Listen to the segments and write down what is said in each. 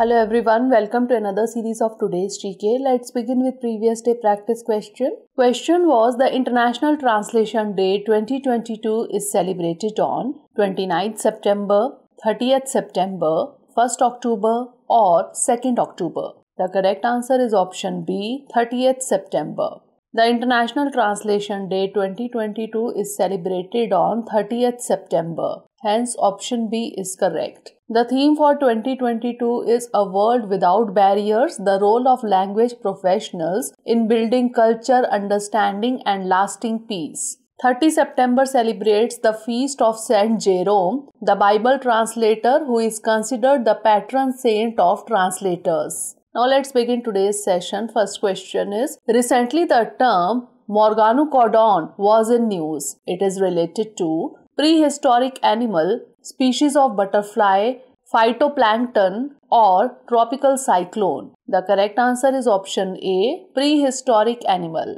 Hello everyone, welcome to another series of today's T Let's begin with previous day practice question. Question was the International Translation Day 2022 is celebrated on 29th September, 30th September, 1st October or 2nd October. The correct answer is option B, 30th September. The International Translation Day 2022 is celebrated on 30th September. Hence, option B is correct. The theme for 2022 is A World Without Barriers The Role of Language Professionals in Building Culture, Understanding, and Lasting Peace. 30 September celebrates the feast of Saint Jerome, the Bible translator who is considered the patron saint of translators. Now let's begin today's session. First question is Recently, the term Morgano Cordon was in news. It is related to prehistoric animal, species of butterfly, phytoplankton or tropical cyclone. The correct answer is option A, prehistoric animal.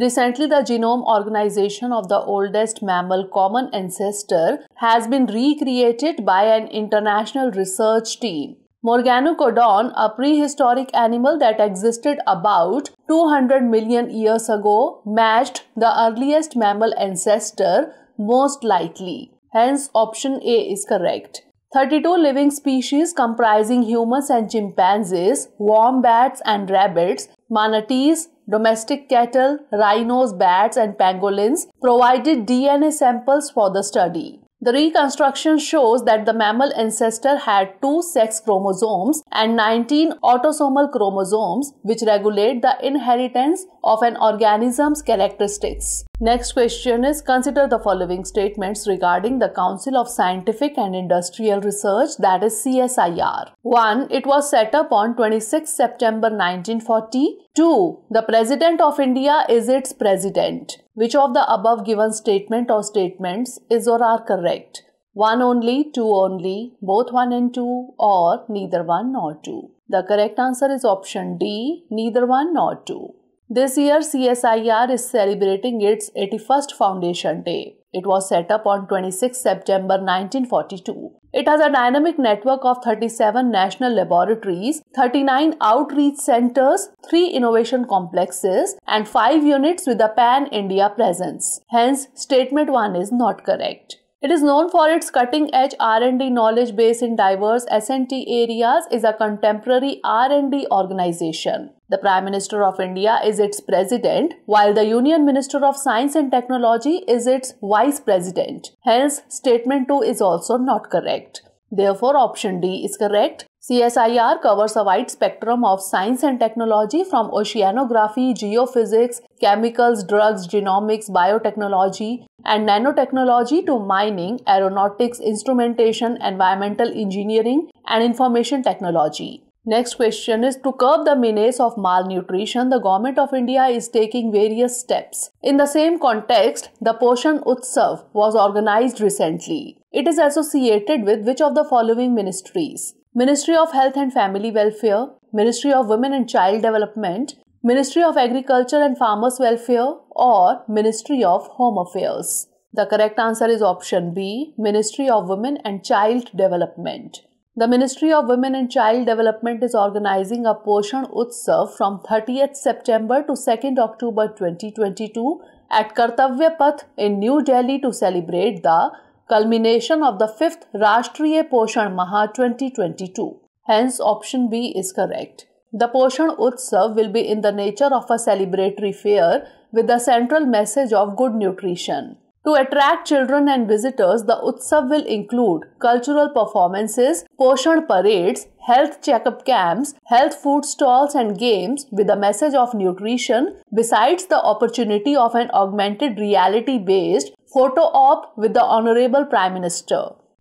Recently, the genome organization of the oldest mammal common ancestor has been recreated by an international research team. Morganocodon, a prehistoric animal that existed about 200 million years ago, matched the earliest mammal ancestor most likely. Hence, option A is correct. 32 living species comprising humans and chimpanzees, wombats and rabbits, manatees, domestic cattle, rhinos, bats, and pangolins provided DNA samples for the study. The reconstruction shows that the mammal ancestor had two sex chromosomes and 19 autosomal chromosomes, which regulate the inheritance of an organism's characteristics. Next question is consider the following statements regarding the Council of Scientific and Industrial Research that is CSIR. 1. It was set up on 26 September 1940. 2. The President of India is its President. Which of the above given statement or statements is or are correct? 1 only, 2 only, both 1 and 2 or neither 1 nor 2. The correct answer is option D, neither 1 nor 2. This year, CSIR is celebrating its 81st Foundation Day. It was set up on 26 September 1942. It has a dynamic network of 37 national laboratories, 39 outreach centers, 3 innovation complexes, and 5 units with a pan India presence. Hence, statement 1 is not correct. It is known for its cutting-edge R&D knowledge base in diverse S&T areas is a contemporary R&D organization. The Prime Minister of India is its president, while the Union Minister of Science and Technology is its vice president. Hence, statement 2 is also not correct. Therefore, option D is correct. CSIR covers a wide spectrum of science and technology from oceanography, geophysics, chemicals, drugs, genomics, biotechnology, and nanotechnology to mining, aeronautics, instrumentation, environmental engineering, and information technology. Next question is to curb the menace of malnutrition, the government of India is taking various steps. In the same context, the Poshan Utsav was organized recently. It is associated with which of the following ministries? Ministry of Health and Family Welfare, Ministry of Women and Child Development, Ministry of Agriculture and Farmers Welfare or Ministry of Home Affairs. The correct answer is option B, Ministry of Women and Child Development. The Ministry of Women and Child Development is organizing a Poshan Utsav from 30th September to 2nd October 2022 at Kartavya Path in New Delhi to celebrate the culmination of the 5th Rashtriya Poshan Maha 2022. Hence, option B is correct. The Poshan Utsav will be in the nature of a celebratory fair with the central message of good nutrition. To attract children and visitors, the Utsav will include cultural performances, Poshan parades, health checkup camps, health food stalls and games with a message of nutrition, besides the opportunity of an augmented reality based photo op with the Honorable Prime Minister.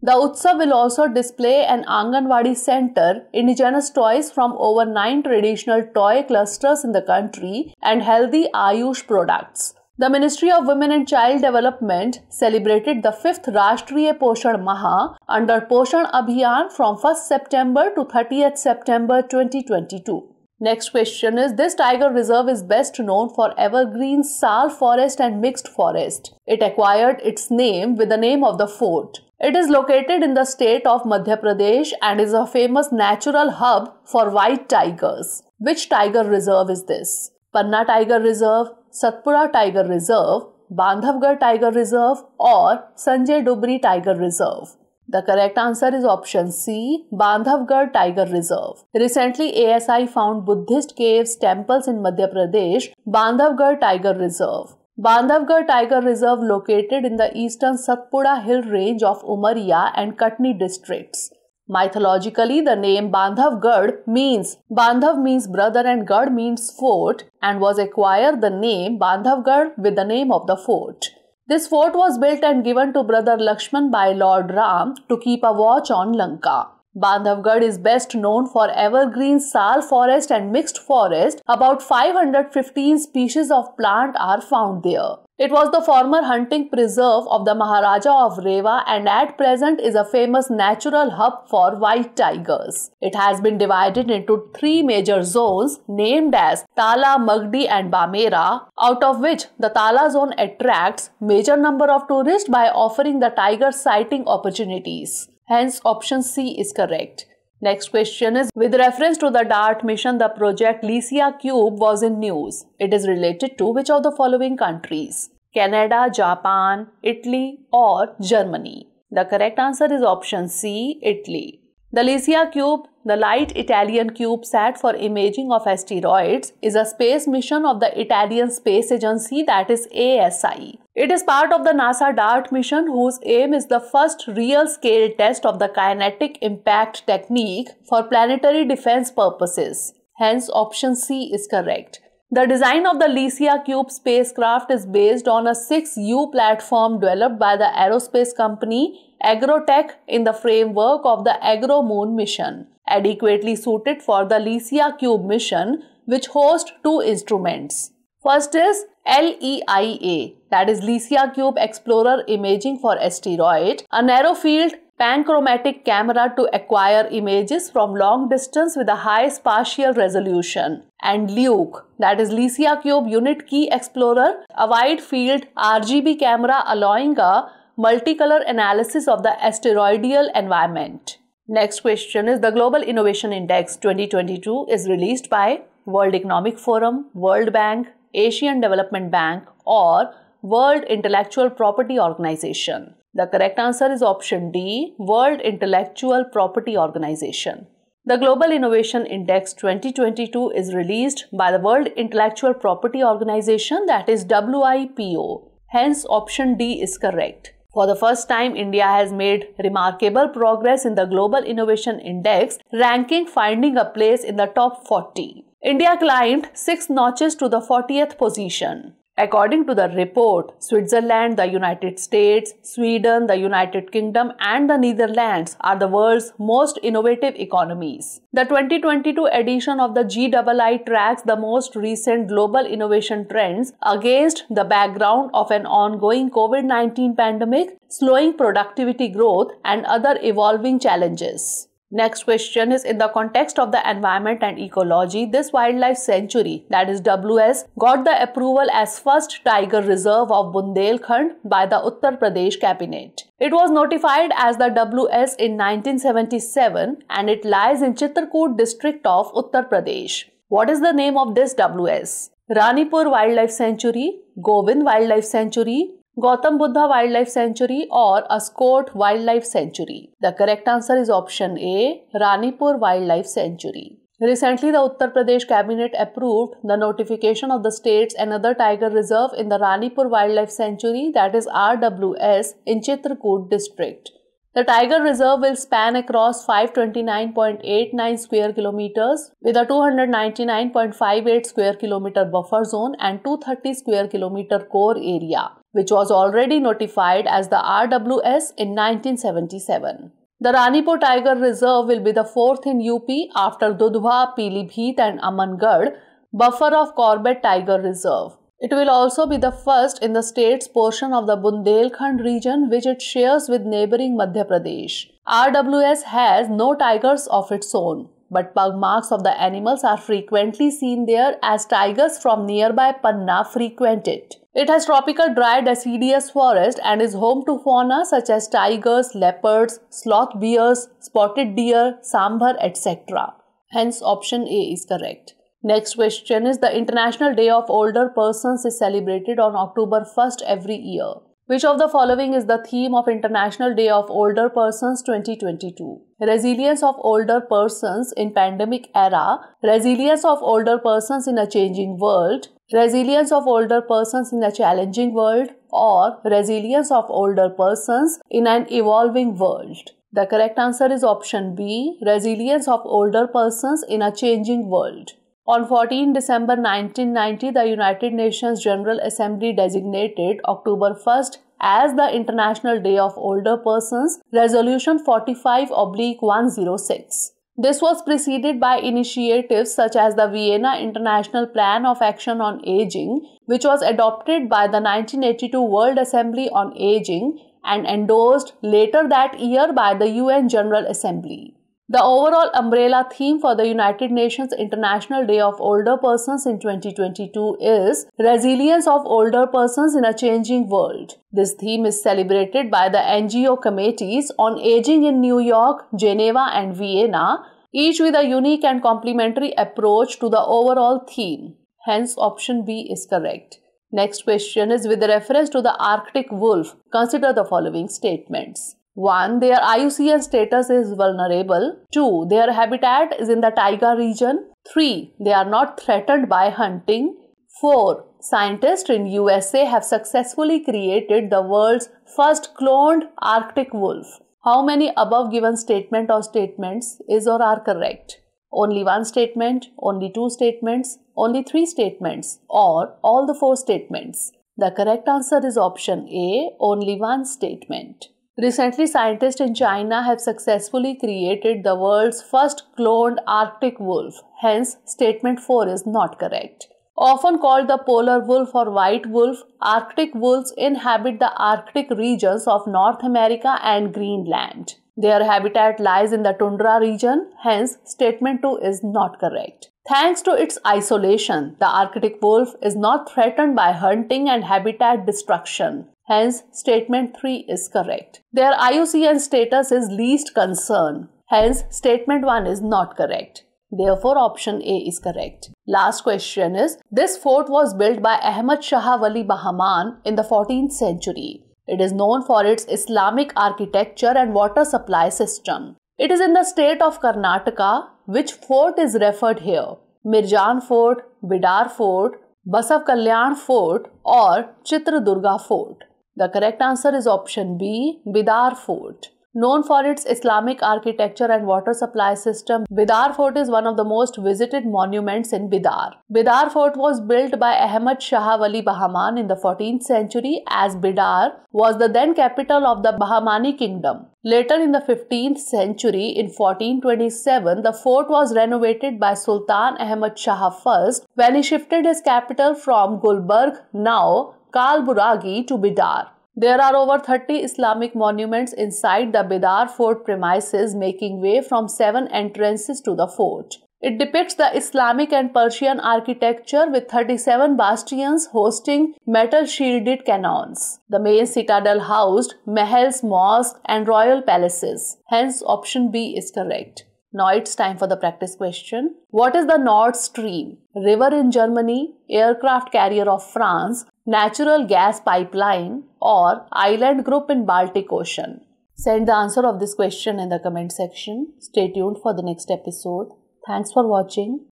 The Utsav will also display an Anganwadi center, indigenous toys from over 9 traditional toy clusters in the country, and healthy Ayush products. The Ministry of Women and Child Development celebrated the 5th Rashtriya Poshan Maha under Poshan Abhiyan from 1st September to 30th September 2022. Next question is This tiger reserve is best known for evergreen sal forest and mixed forest. It acquired its name with the name of the fort. It is located in the state of Madhya Pradesh and is a famous natural hub for white tigers. Which tiger reserve is this? Panna Tiger Reserve, Satpura Tiger Reserve, Bandhavgarh Tiger Reserve or Sanjay Dubri Tiger Reserve. The correct answer is option C, Bandhavgarh Tiger Reserve. Recently, ASI found Buddhist caves temples in Madhya Pradesh, Bandhavgarh Tiger Reserve. Bandhavgarh Tiger Reserve located in the eastern Satpura hill range of Umaria and Katni districts. Mythologically, the name Bandhavgarh means Bandhav means brother and Garh means fort and was acquired the name Bandhavgarh with the name of the fort. This fort was built and given to brother Lakshman by Lord Ram to keep a watch on Lanka. Bandhavgarh is best known for evergreen sal forest and mixed forest. About 515 species of plant are found there. It was the former hunting preserve of the Maharaja of Rewa and at present is a famous natural hub for white tigers. It has been divided into three major zones named as Tala, Magdi and Bamera, out of which the Tala zone attracts major number of tourists by offering the tiger sighting opportunities. Hence, option C is correct. Next question is With reference to the DART mission, the project Lycia Cube was in news. It is related to which of the following countries? Canada, Japan, Italy, or Germany? The correct answer is option C, Italy. The LISIA cube, the light Italian CubeSat for imaging of asteroids, is a space mission of the Italian Space Agency that is ASI. It is part of the NASA DART mission whose aim is the first real scale test of the kinetic impact technique for planetary defense purposes. Hence, option C is correct. The design of the Lycia Cube spacecraft is based on a 6U platform developed by the aerospace company agrotech in the framework of the AgroMoon mission, adequately suited for the Lycia Cube mission, which hosts two instruments. First is LEIA, that is Lycia Cube Explorer Imaging for Asteroid, a narrow field panchromatic camera to acquire images from long distance with a high spatial resolution. And Luke, that is Lycia Cube Unit Key Explorer, a wide field RGB camera allowing a multicolor analysis of the asteroidal environment. Next question is the Global Innovation Index 2022 is released by World Economic Forum, World Bank, Asian Development Bank or World Intellectual Property Organization. The correct answer is option D, World Intellectual Property Organization. The Global Innovation Index 2022 is released by the World Intellectual Property Organization that is WIPO. Hence option D is correct. For the first time, India has made remarkable progress in the Global Innovation Index, ranking finding a place in the top 40. India climbed 6 notches to the 40th position. According to the report, Switzerland, the United States, Sweden, the United Kingdom and the Netherlands are the world's most innovative economies. The 2022 edition of the GII tracks the most recent global innovation trends against the background of an ongoing COVID-19 pandemic, slowing productivity growth and other evolving challenges. Next question is in the context of the environment and ecology, this wildlife sanctuary, that is WS, got the approval as first tiger reserve of Bundelkhand by the Uttar Pradesh cabinet. It was notified as the WS in 1977 and it lies in Chitrakoot district of Uttar Pradesh. What is the name of this WS? Ranipur Wildlife Sanctuary, Govind Wildlife Sanctuary, Gautam Buddha Wildlife Sanctuary or Ascot Wildlife Sanctuary? The correct answer is option A, Ranipur Wildlife Sanctuary. Recently, the Uttar Pradesh cabinet approved the notification of the state's another tiger reserve in the Ranipur Wildlife Sanctuary, that is RWS, in Chitrakoot district. The tiger reserve will span across 529.89 square kilometers with a 299.58 square kilometer buffer zone and 230 square kilometer core area which was already notified as the RWS in 1977. The Ranipur Tiger Reserve will be the fourth in UP after Dudhwa, Pilibhit and Amangarh, buffer of Corbett Tiger Reserve. It will also be the first in the state's portion of the Bundelkhand region which it shares with neighbouring Madhya Pradesh. RWS has no tigers of its own, but pug marks of the animals are frequently seen there as tigers from nearby Panna frequent it. It has tropical dry deciduous forest and is home to fauna such as tigers, leopards, sloth bears, spotted deer, sambar, etc. Hence, option A is correct. Next question is the International Day of Older Persons is celebrated on October 1st every year. Which of the following is the theme of International Day of Older Persons 2022? Resilience of older persons in pandemic era, resilience of older persons in a changing world, resilience of older persons in a challenging world, or resilience of older persons in an evolving world. The correct answer is option B, resilience of older persons in a changing world. On 14 December 1990, the United Nations General Assembly designated October 1st as the International Day of Older Persons, Resolution 45 oblique 106. This was preceded by initiatives such as the Vienna International Plan of Action on Aging, which was adopted by the 1982 World Assembly on Aging and endorsed later that year by the UN General Assembly. The overall umbrella theme for the United Nations International Day of Older Persons in 2022 is Resilience of Older Persons in a Changing World. This theme is celebrated by the NGO committees on aging in New York, Geneva, and Vienna, each with a unique and complementary approach to the overall theme. Hence, option B is correct. Next question is with reference to the Arctic wolf. Consider the following statements. 1. Their IUCN status is vulnerable. 2. Their habitat is in the taiga region. 3. They are not threatened by hunting. 4. Scientists in USA have successfully created the world's first cloned Arctic wolf. How many above given statement or statements is or are correct? Only one statement, only two statements, only three statements, or all the four statements. The correct answer is option A, only one statement. Recently, scientists in China have successfully created the world's first cloned Arctic wolf, hence, statement 4 is not correct. Often called the polar wolf or white wolf, Arctic wolves inhabit the Arctic regions of North America and Greenland. Their habitat lies in the tundra region, hence, statement 2 is not correct. Thanks to its isolation, the Arctic wolf is not threatened by hunting and habitat destruction. Hence, statement 3 is correct. Their IUCN status is least concern. Hence, statement 1 is not correct. Therefore, option A is correct. Last question is This fort was built by Ahmad Shah Wali Bahaman in the 14th century. It is known for its Islamic architecture and water supply system. It is in the state of Karnataka which fort is referred here Mirjan fort Bidar fort Basavakalyan fort और Chitradurga fort the correct answer is option B Bidar fort Known for its Islamic architecture and water supply system, Bidar Fort is one of the most visited monuments in Bidar. Bidar Fort was built by Ahmad Shah Wali Bahaman in the 14th century as Bidar was the then capital of the Bahamani kingdom. Later in the 15th century, in 1427, the fort was renovated by Sultan Ahmad Shah I when he shifted his capital from Gulberg now Kalburagi, to Bidar. There are over 30 Islamic monuments inside the Bidar fort premises making way from seven entrances to the fort. It depicts the Islamic and Persian architecture with 37 bastions hosting metal shielded cannons. The main citadel housed Mehel's mosque and royal palaces. Hence, option B is correct. Now it's time for the practice question. What is the Nord Stream? River in Germany, aircraft carrier of France, natural gas pipeline or island group in Baltic Ocean? Send the answer of this question in the comment section. Stay tuned for the next episode. Thanks for watching.